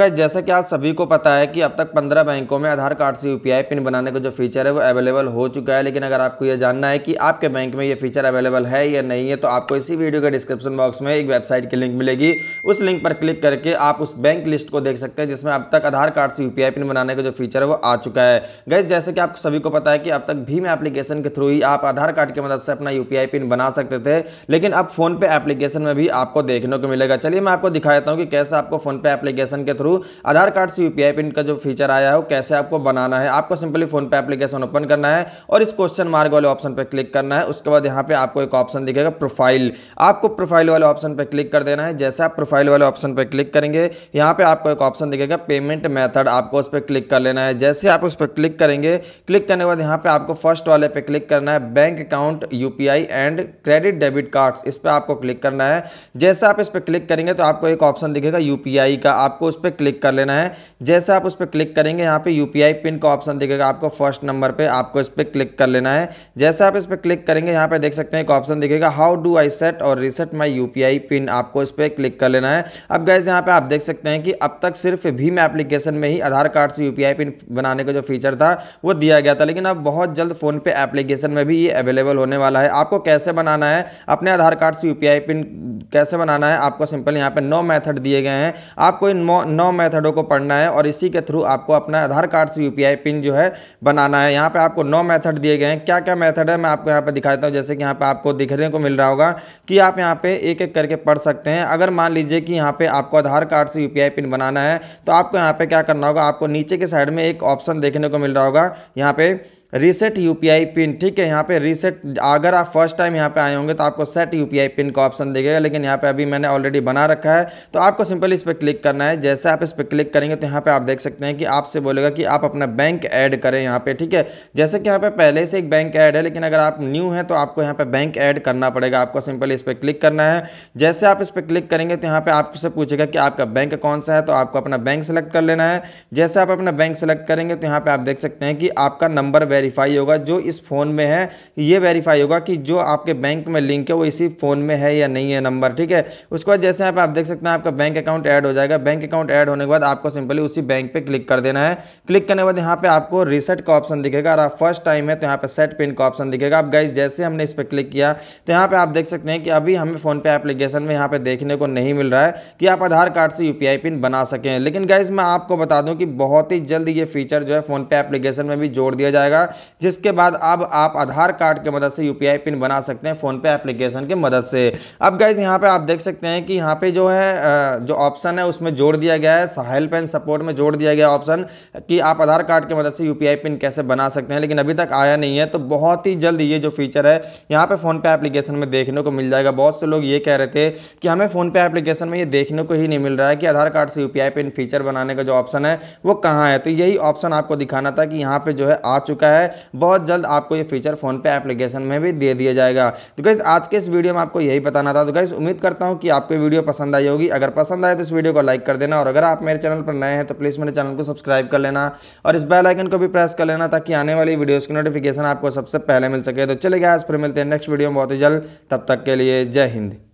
गए जैसे कि आप सभी को पता है कि अब तक 15 बैंकों में आधार कार्ड से यूपीआई पिन बनाने का जो फीचर है वो अवेलेबल हो चुका है लेकिन अगर आपको ये जानना है कि आपके बैंक में ये फीचर अवेलेबल है या नहीं है तो आपको इसी वीडियो के डिस्क्रिप्शन बॉक्स में एक वेबसाइट की लिंक मिलेगी उस लिंक पर क्लिक करके आप उस बैंक लिस्ट को देख सकते हैं जिसमें अब तक आधार कार्ड से यूपीआई पिन बनाने का जो फीचर है वो आ चुका है गैस जैसे कि आप सभी को पता है कि अब तक भीम एप्लीकेशन के थ्रू ही आप आधार कार्ड की मदद से अपना यूपीआई पिन बना सकते थे लेकिन अब फोनपे एप्लीकेशन में भी आपको देखने को मिलेगा चलिए मैं आपको दिखा देता हूँ कि कैसे आपको फोनपे एप्लीकेशन के थ्रू थ्रू आधार कार्ड से यूपीआई पिन का जो फीचर आया है वो कैसे आपको बनाना है आपको simply PhonePe application open करना है और इस क्वेश्चन मार्ग वाले ऑप्शन पर क्लिक करना है उसके बाद यहाँ पे आपको एक ऑप्शन दिखेगा प्रोफाइल आपको प्रोफाइल वाले ऑप्शन पर क्लिक कर देना है जैसे आप प्रोफाइल वाले ऑप्शन पर क्लिक करेंगे यहाँ पे आपको एक ऑप्शन दिखेगा पेमेंट मैथड आपको उस पर क्लिक कर लेना है जैसे आप उस पर क्लिक करेंगे क्लिक करने के बाद यहाँ पे आपको फर्स्ट वाले पे क्लिक करना है bank account UPI and credit debit cards इस पर आपको क्लिक करना है जैसे आप इस पर क्लिक करेंगे तो आपको एक ऑप्शन दिखेगा यूपीआई का आपको उस पर क्लिक कर लेना है जैसे आप उस पर क्लिक करेंगे यहाँ पे यूपीआई पिन का ऑप्शन दिखेगा आपको फर्स्ट नंबर पे आपको इस पर क्लिक कर लेना है जैसे आप इस पर क्लिक करेंगे यहाँ पे देख सकते हैं एक ऑप्शन दिखेगा how do I set or reset my U pin आपको इस पर क्लिक कर लेना है अब गैस यहाँ पर आप देख सकते हैं कि अब तक सिर्फ भीम एप्लीकेशन में ही आधार कार्ड से यू पिन बनाने का जो फीचर था वो दिया गया था लेकिन अब बहुत जल्द फोन पे एप्लीकेशन में भी ये अवेलेबल होने वाला है आपको कैसे बनाना है अपने आधार कार्ड से यू पिन कैसे बनाना है आपको सिंपल यहाँ पे नौ मैथड दिए गए हैं आपको इन नौ मेथडों को पढ़ना है और इसी के थ्रू आपको अपना आधार कार्ड से यूपीआई पिन जो है बनाना है यहाँ पर आपको नौ मैथड दिए गए हैं क्या क्या मैथड है मैं आपको यहाँ पर दिखा देता हूँ जैसे कि यहाँ पर आपको दिखने को मिल रहा होगा कि आप यहाँ पर एक एक करके पढ़ सकते हैं अगर मान लीजिए कि यहाँ पर आपको आधार कार्ड से यू पिन बनाना है तो आपको यहाँ पर क्या करना होगा आपको नीचे के साइड में एक ऑप्शन देखने को मिल रहा होगा यहाँ पर रीसेट यूपीआई पिन ठीक है यहाँ पे रीसेट अगर आप फर्स्ट टाइम यहाँ पे आए होंगे तो आपको सेट यूपीआई पिन का ऑप्शन देखेगा लेकिन यहाँ पे अभी मैंने ऑलरेडी बना रखा है तो आपको सिंपली इस पर क्लिक करना है जैसे आप इस पर क्लिक करेंगे तो यहाँ पे आप देख सकते हैं कि आपसे बोलेगा कि आप अपना बैंक ऐड करें यहाँ पे ठीक है जैसे कि यहाँ पे पहले से एक बैंक ऐड है लेकिन अगर आप न्यू हैं तो आपको यहाँ पे बैंक ऐड करना पड़ेगा आपको सिंपली इस पर क्लिक करना है जैसे आप इस पर क्लिक करेंगे तो यहाँ पर आपसे पूछेगा कि आपका बैंक कौन सा है तो आपको अपना बैंक सेलेक्ट कर लेना है जैसे आप अपना बैंक सेलेक्ट करेंगे तो यहाँ पे आप देख सकते हैं कि आपका नंबर वेरीफाई होगा जो इस फ़ोन में है ये वेरीफाई होगा कि जो आपके बैंक में लिंक है वो इसी फ़ोन में है या नहीं है नंबर ठीक है उसके बाद जैसे आप आप देख सकते हैं आपका बैंक अकाउंट ऐड हो जाएगा बैंक अकाउंट ऐड होने के बाद आपको सिंपली उसी बैंक पर क्लिक कर देना है क्लिक करने के बाद यहाँ पर आपको रिसेट का ऑप्शन दिखेगा और आप फर्स्ट टाइम है तो यहाँ पे सेट पिन का ऑप्शन दिखेगा आप गाइज जैसे हमने इस पर क्लिक किया तो यहाँ पर आप देख सकते हैं कि अभी हमें फोन पे एप्लीकेशन में यहाँ पे देखने को नहीं मिल रहा है कि आप आधार कार्ड से यूपीआई पिन बना सकें लेकिन गाइज मैं आपको बता दूँ कि बहुत ही जल्द ये फीचर जो है फोन पे एप्लीकेशन में भी जोड़ दिया जाएगा जिसके बाद अब आप आधार कार्ड की मदद से यू पिन बना सकते हैं फ़ोनपे एप्लीकेशन की मदद से अब गाइज यहाँ पर आप देख सकते हैं कि यहाँ पर जो है जो ऑप्शन है उसमें जोड़ दिया गया है हेल्प एंड सपोर्ट में जोड़ दिया गया ऑप्शन कि आप आधार कार्ड की मदद से यू पिन कैसे बना सकते हैं लेकिन अभी तक आया नहीं है तो बहुत ही जल्द ये जो फीचर है यहाँ पे फोन पे एप्लीकेशन में देखने को मिल जाएगा बहुत से लोग ये कह रहे थे कि हमें फोन पे एप्लीकेशन में ये देखने को ही नहीं मिल रहा है कि आधार कार्ड से यू पिन फीचर बनाने का जो ऑप्शन है वो कहाँ है तो यही ऑप्शन आपको दिखाना था कि यहाँ पर जो है आ चुका है है बहुत जल्द आपको ये फीचर फ़ोन पे एप्लीकेशन में भी दे दिया जाएगा तो गैस आज के इस वीडियो में आपको यही बताना था तो गैस उम्मीद करता हूँ कि आपको वीडियो पसंद आई होगी अगर पसंद आए तो इस वीडियो को लाइक कर देना और अगर आप मेरे चैनल पर नए हैं तो प्लीज़ मेरे चैनल को सब्सक्राइब कर लेना और इस बेल आइकन को भी प्रेस कर लेना ताकि आने वाली वीडियोज़ की नोटिफिकेशन आपको सबसे पहले मिल सके तो चले गए आज फिर मिलते हैं नेक्स्ट वीडियो में बहुत ही जल्द तब तक के लिए जय हिंद